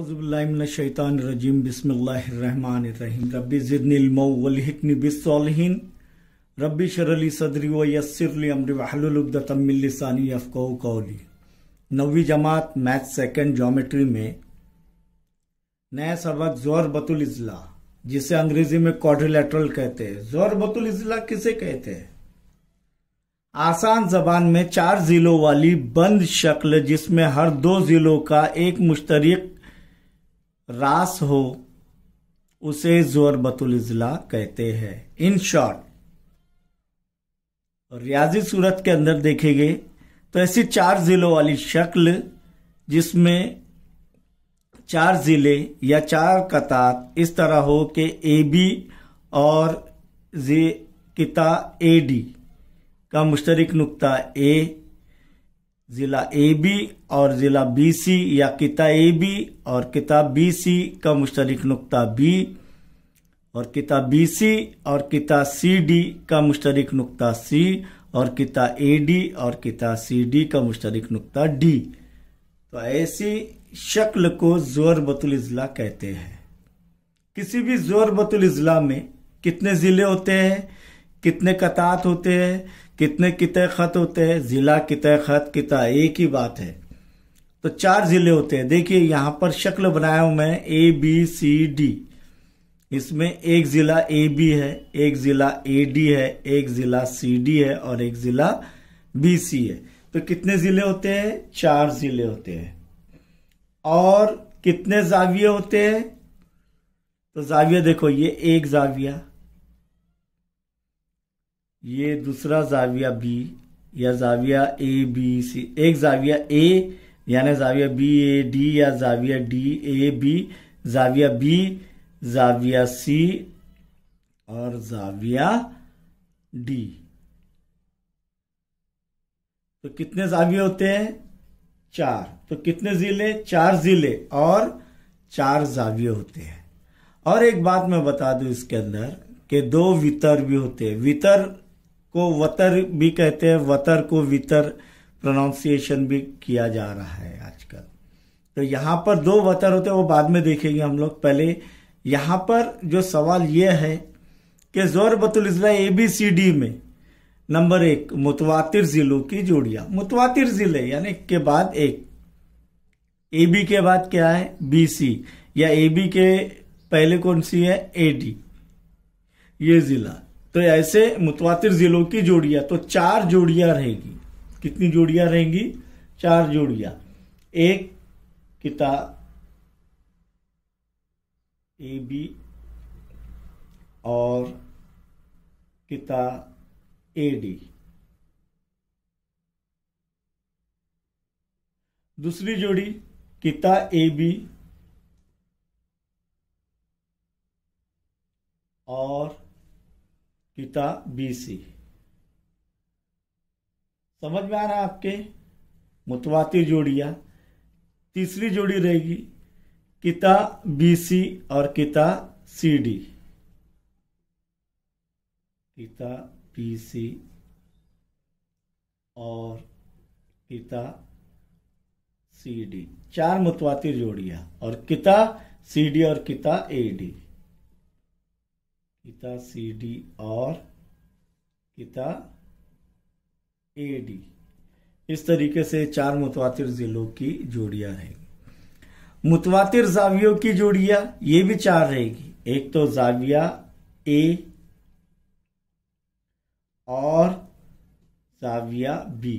औज़बिल्लाशैतानरजीम बिसमीम रबी रबी शरली सदरी व यसरली कौली नवी जमात मैथ सेकेंड जोमेट्री में नया सबक ज़ोर बतुल इजला जिसे अंग्रेज़ी में क्वाड्रिलेटरल कहते हैं ज़ोर बतुल इजला किसे कहते हैं आसान जबान में चार जिलों वाली बंद शक्ल जिसमें हर दो जिलों का एक मुश्तरक रास हो उसे बतुल इजला कहते हैं इन शॉर्ट रियाजी सूरत के अंदर देखेंगे तो ऐसी चार ज़िलों वाली शक्ल जिसमें चार ज़िले या चार कतार इस तरह हो कि ए बी और जे किता ए डी का मुश्तरक नुकता ए ज़िला ए बी और ज़िला बी सी या किता ए बी और किताब बी सी का मुश्तरक नुकता बी और किताब बी सी और किता सी डी का मुश्तरक नुकता सी और किता ए डी और किता सी डी का मुश्तरक नुकता डी तो ऐसी शक्ल को जोर बतुल अजला कहते हैं किसी भी जोर बतुल अजला में कितने ज़िले होते हैं कितने कतात होते हैं कितने कित ख़त होते हैं ज़िला कित ख़त किता एक ही बात है तो चार ज़िले होते हैं देखिए यहां पर शक्ल बनाया हूं मैं ए बी सी डी इसमें एक ज़िला ए बी है एक ज़िला ए डी है एक ज़िला सी डी है और एक ज़िला बी सी है तो कितने ज़िले होते हैं चार ज़िले होते हैं और कितने जाविये होते हैं तो जाविया देखो ये एक जाविया ये दूसरा जाविया बी या जाविया ए बी सी एक जाविया ए यानी जाविया बी ए डी या जाविया डी ए बी जाविया बी जाविया सी और जाविया डी तो कितने जाविये होते हैं चार तो कितने जिले चार जिले और चार जाविये होते हैं और एक बात मैं बता दूं इसके अंदर कि दो वितर भी होते हैं वितर को वतर भी कहते हैं वतर को वितर प्रोनाउंसिएशन भी किया जा रहा है आजकल तो यहां पर दो वतर होते हैं वो बाद में देखेंगे हम लोग पहले यहां पर जो सवाल यह है कि जोर बतुल इजला ए बी सी डी में नंबर एक मुतवातिर जिलों की जोड़िया मुतवातिर जिले यानी के बाद एक ए बी के बाद क्या है बी सी या ए बी के पहले कौन सी है ए डी ये जिला तो ऐसे मुतवातिर ज़िलों की जोड़ियां तो चार जोड़ियां रहेगी कितनी जोड़ियां रहेंगी चार जोड़िया एक किताब ए बी और किताब ए डी दूसरी जोड़ी किता ए बी और पिता बीसी समझ में आ रहा आपके मुतवाती जोड़िया तीसरी जोड़ी रहेगी किता बीसी और किता सीडी किता बीसी और किता सीडी चार मुतवाती जोड़िया और किता सीडी और किता एडी किता सी डी और किता ए डी इस तरीके से चार मुतवातिर जिलों की जोड़ियां रहेगी मुतवातिर जावियों की जोड़ियां ये भी चार रहेगी एक तो जाविया ए और जाविया बी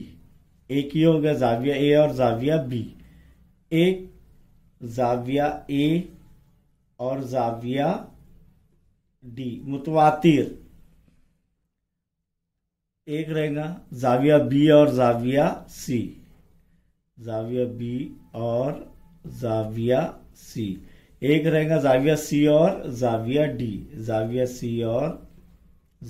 एक ही होगा जाविया ए और जाविया बी एक जाविया ए और जाविया डी मुतवातिर एक रहेगा जाविया बी और जाविया सी जाविया बी और जाविया सी एक रहेगा जाविया सी और जाविया डी जाविया सी और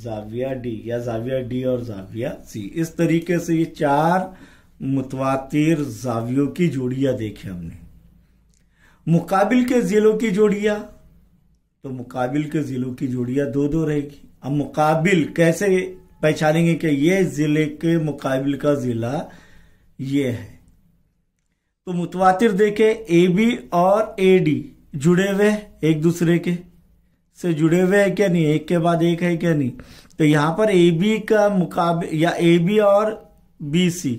जाविया डी या जाविया डी और जाविया सी इस तरीके से ये चार मुतवातिर जावियों की जोड़ियां देखी हमने मुकाबिल के जिलों की जोड़ियां तो मुकाबिल के ज़िलों की जोड़िया दो दो रहेगी अब मुकाबिल कैसे पहचानेंगे कि ये ज़िले के मुकाबिल का ज़िला ये है तो मुतवातिर देखे ए बी और ए डी जुड़े हुए एक दूसरे के से जुड़े हुए है क्या नहीं एक के बाद एक है क्या नहीं तो यहां पर ए बी का मुकाबिल या ए बी और बी सी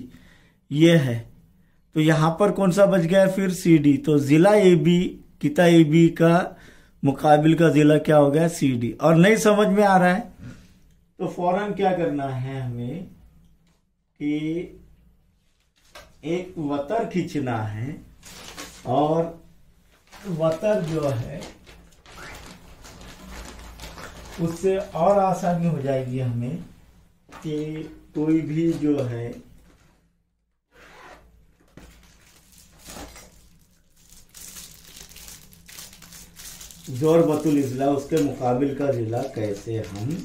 ये है तो यहां पर कौन सा बच गया फिर सी डी तो ज़िला ए बी किता ए बी का मुकाबिल का ज़िला क्या हो गया सी डी और नहीं समझ में आ रहा है तो फौरन क्या करना है हमें कि एक वतर खींचना है और वतर जो है उससे और आसानी हो जाएगी हमें कि कोई भी जो है जोरबतुल ज़िला उसके मुकाबिल का ज़िला कैसे हम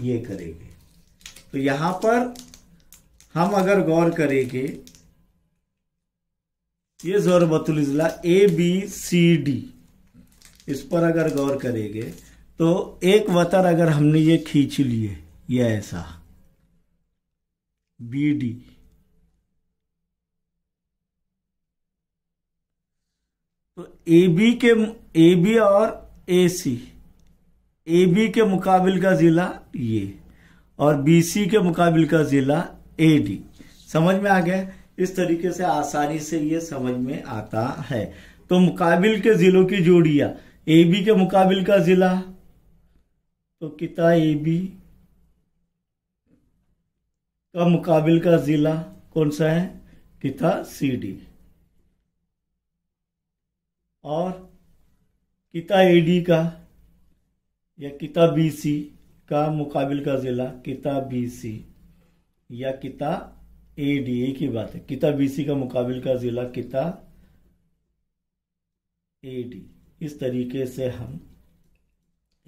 ये करेंगे तो यहाँ पर हम अगर गौर करेंगे ये जोरबतुल ज़िला ए बी सी डी इस पर अगर गौर करेंगे तो एक वतर अगर हमने ये खींच लिए ये ऐसा बी डी तो ए बी के ए बी और ए सी ए बी के मुकाबिल का ज़िला ये और बी सी के मुकाबिल का ज़िला ए डी समझ में आ गया इस तरीके से आसानी से ये समझ में आता है तो मुकाबिल के ज़िलों की जोड़िया ए बी के मुकाबिल का ज़िला तो किता ए बी का मुकाबिल का ज़िला कौन सा है किता सी डी और किता एडी का या किता बीसी का मुकाबिल का ज़िला किता बीसी या किता एडी एक ही बात है किता बीसी का मुकाबिल का ज़िला किता एडी इस तरीके से हम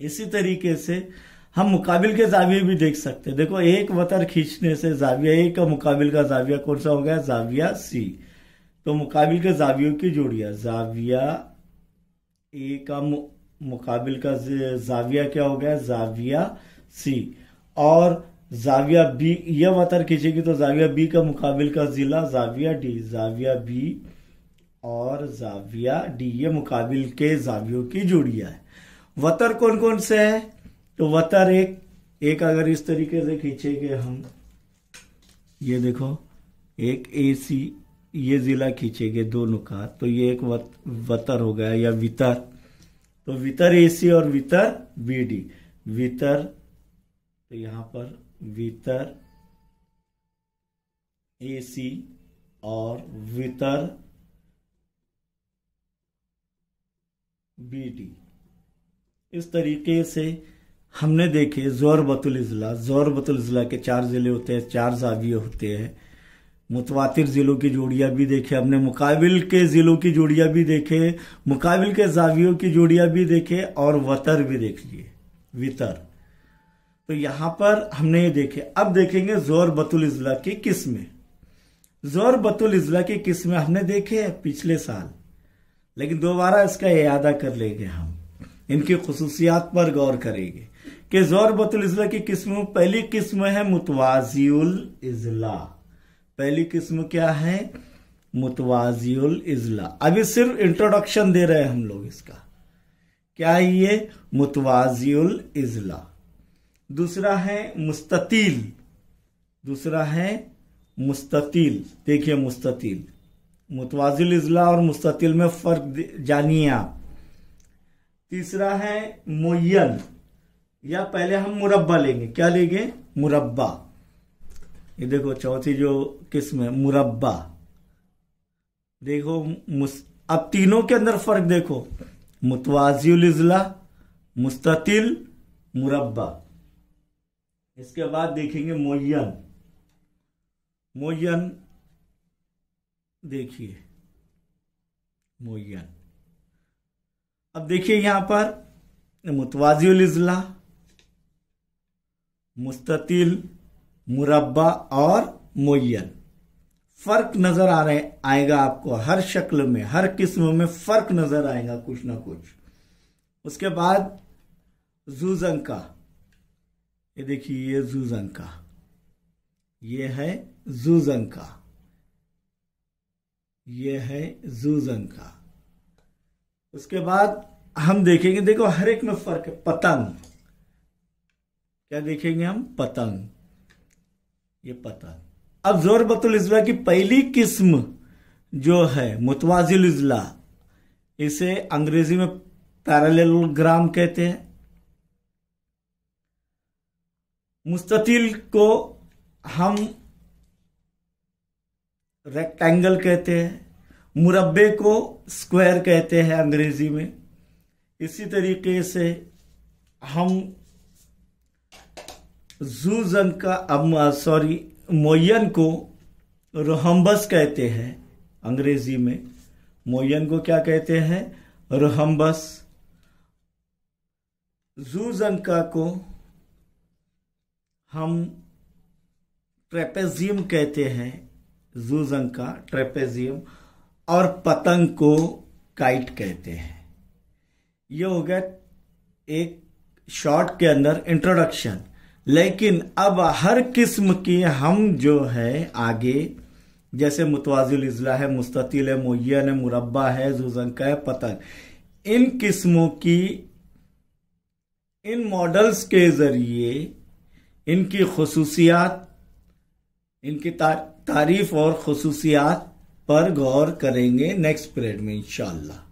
इसी तरीके से हम मुकाबिल के जाविये भी देख सकते हैं देखो एक वतर खींचने से जाविया एक का मुकाबिल का जाविया कौन सा हो गया जाविया सी तो मुकाबिल का जावियों की जोड़िया जाविया ए का मुकाबिल का जाविया क्या हो गया जाविया सी और जाविया बी यह वतर खींचेगी तो जाविया बी का मुकाबिल का जिला जाविया डी जाविया बी और जाविया डी ये मुकाबिल के जावियों की जोड़िया है वतर कौन कौन से है तो वतर एक एक अगर इस तरीके से खींचेंगे हम ये देखो एक ए सी ये ज़िला खींचेगे दो का तो ये एक वत, वतर हो गया या वितर तो वितर एसी और वितर बीडी वितर तो यहां पर वितर एसी और वितर बीडी इस तरीके से हमने देखे जोर बतुल ज़िला जोर बतुल ज़िला के चार ज़िले होते हैं चार जाविये होते हैं मुतवातिर ज़िलों की जोड़ियाँ भी देखे हमने मुकाबिल के ज़िलों की जोड़ियाँ भी देखे मुकाबिल के जावियों की जोड़ियाँ भी देखे और वतर भी देख लिए वितर तो यहां पर हमने ये देखे अब देखेंगे जोर बतुल इजला की किस्में जोर बतुल इजला की किस्में हमने देखे पिछले साल लेकिन दोबारा इसका अदा कर लेंगे हम इनकी खसूसियात पर गौर करेंगे कि जोर बतुल इजला की किस्म पहली किस्म है मुतवाजील इजला पहली किस्म क्या है मुतवाजियल इजला अभी सिर्फ इंट्रोडक्शन दे रहे हैं हम लोग इसका क्या है ये मुतवाजियल इजला दूसरा है मुस्ततील दूसरा है मुस्ततील देखिए मुस्ततील मुतवाजिल इजला और मुस्ततील में फर्क जानिए आप तीसरा है मोयन या पहले हम मुरब्बा लेंगे क्या लेंगे मुरब्बा ये देखो चौथी जो किस्म है मुरब्बा देखो अब तीनों के अंदर फर्क देखो मुतवाजील इजला मुस्ततिल मुरब्बा इसके बाद देखेंगे मोयन मोयन देखिए मोयन अब देखिए यहां पर मुतवाजी इजला मुस्ततिल मुरब्बा और मोयन फर्क नजर आ रहे आएगा आपको हर शक्ल में हर किस्म में फर्क नजर आएगा कुछ ना कुछ उसके बाद जूजंका ये देखिए ये जूजंका ये है जूजंका ये है जूजंका उसके बाद हम देखेंगे देखो हर एक में फर्क है पतंग क्या देखेंगे हम पतंग ये पता अब जोर इजला की पहली किस्म जो है मुतवाजिल इजला इसे अंग्रेजी में पैरालेलोग्राम कहते हैं मुस्ततिल को हम रेक्टेंगल कहते हैं मुरब्बे को स्क्वायर कहते हैं अंग्रेजी में इसी तरीके से हम जूजन का सॉरी मोयन को रोहम्बस कहते हैं अंग्रेजी में मोयन को क्या कहते हैं रोहम्बस जूजनका को हम ट्रेपेजियम कहते हैं जूजनका ट्रेपेजियम और पतंग को काइट कहते हैं ये हो गया एक शॉर्ट के अंदर इंट्रोडक्शन लेकिन अब हर किस्म की हम जो है आगे जैसे मुतवाजिल अजला है मुस्ततील है मोयन है मुरबा है जुजंक है पतन इन किस्मों की इन मॉडल्स के ज़रिए इनकी खसूसियात इनकी तारीफ और खसूसियात पर गौर करेंगे नेक्स्ट पीरियड में इंशाल्लाह